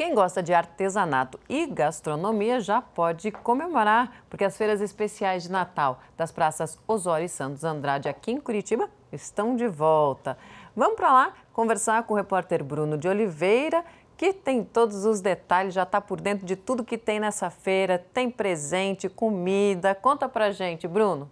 Quem gosta de artesanato e gastronomia já pode comemorar, porque as feiras especiais de Natal das praças Osório e Santos Andrade aqui em Curitiba estão de volta. Vamos para lá conversar com o repórter Bruno de Oliveira, que tem todos os detalhes, já está por dentro de tudo que tem nessa feira, tem presente, comida. Conta para gente, Bruno.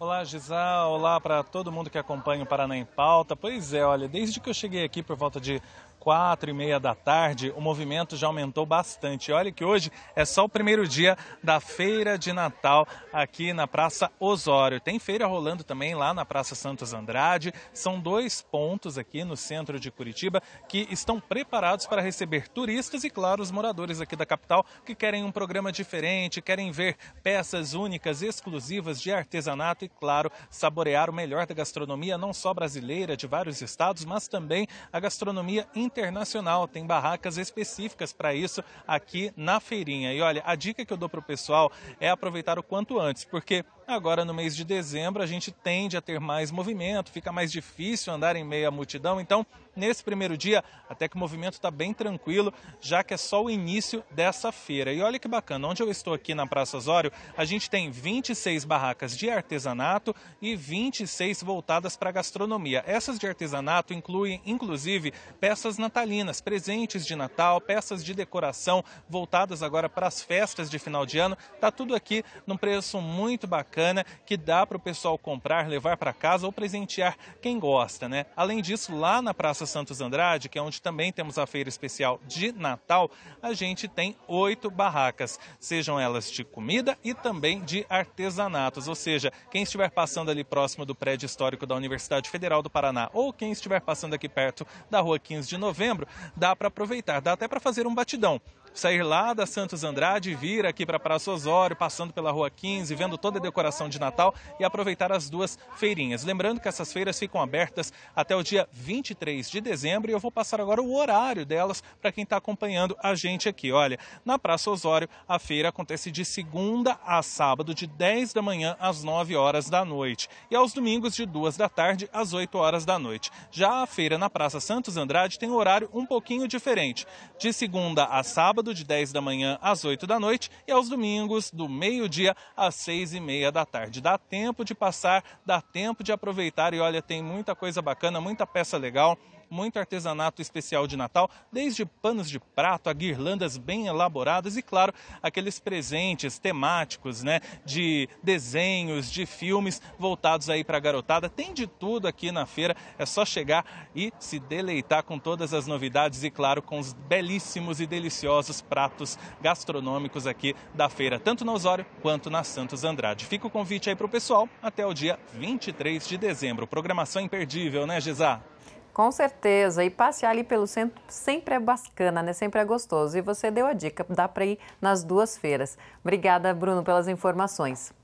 Olá, Gisá. Olá para todo mundo que acompanha o Paraná em Pauta. Pois é, olha, desde que eu cheguei aqui por volta de quatro e meia da tarde, o movimento já aumentou bastante. Olha que hoje é só o primeiro dia da feira de Natal aqui na Praça Osório. Tem feira rolando também lá na Praça Santos Andrade. São dois pontos aqui no centro de Curitiba que estão preparados para receber turistas e, claro, os moradores aqui da capital que querem um programa diferente, querem ver peças únicas, exclusivas de artesanato e, claro, saborear o melhor da gastronomia, não só brasileira, de vários estados, mas também a gastronomia internacional internacional, tem barracas específicas para isso aqui na feirinha. E olha, a dica que eu dou para o pessoal é aproveitar o quanto antes, porque Agora, no mês de dezembro, a gente tende a ter mais movimento, fica mais difícil andar em meia multidão. Então, nesse primeiro dia, até que o movimento está bem tranquilo, já que é só o início dessa feira. E olha que bacana, onde eu estou aqui na Praça Osório, a gente tem 26 barracas de artesanato e 26 voltadas para a gastronomia. Essas de artesanato incluem, inclusive, peças natalinas, presentes de Natal, peças de decoração voltadas agora para as festas de final de ano. está tudo aqui num preço muito bacana bacana que dá para o pessoal comprar, levar para casa ou presentear quem gosta, né? Além disso, lá na Praça Santos Andrade, que é onde também temos a feira especial de Natal, a gente tem oito barracas, sejam elas de comida e também de artesanatos, ou seja, quem estiver passando ali próximo do prédio histórico da Universidade Federal do Paraná ou quem estiver passando aqui perto da Rua 15 de Novembro, dá para aproveitar, dá até para fazer um batidão sair lá da Santos Andrade vir aqui para a Praça Osório, passando pela Rua 15, vendo toda a decoração de Natal e aproveitar as duas feirinhas. Lembrando que essas feiras ficam abertas até o dia 23 de dezembro e eu vou passar agora o horário delas para quem está acompanhando a gente aqui. Olha, na Praça Osório, a feira acontece de segunda a sábado, de 10 da manhã às 9 horas da noite e aos domingos de 2 da tarde às 8 horas da noite. Já a feira na Praça Santos Andrade tem um horário um pouquinho diferente, de segunda a sábado, de 10 da manhã às 8 da noite e aos domingos do meio-dia às 6 e meia da da tarde. Dá tempo de passar, dá tempo de aproveitar e olha, tem muita coisa bacana, muita peça legal muito artesanato especial de Natal, desde panos de prato a guirlandas bem elaboradas e, claro, aqueles presentes temáticos, né, de desenhos, de filmes voltados aí para a garotada. Tem de tudo aqui na feira, é só chegar e se deleitar com todas as novidades e, claro, com os belíssimos e deliciosos pratos gastronômicos aqui da feira, tanto no Osório quanto na Santos Andrade. Fica o convite aí para o pessoal até o dia 23 de dezembro. Programação imperdível, né, Gisá? Com certeza. E passear ali pelo centro sempre é bacana, né? Sempre é gostoso. E você deu a dica, dá para ir nas duas feiras. Obrigada, Bruno, pelas informações.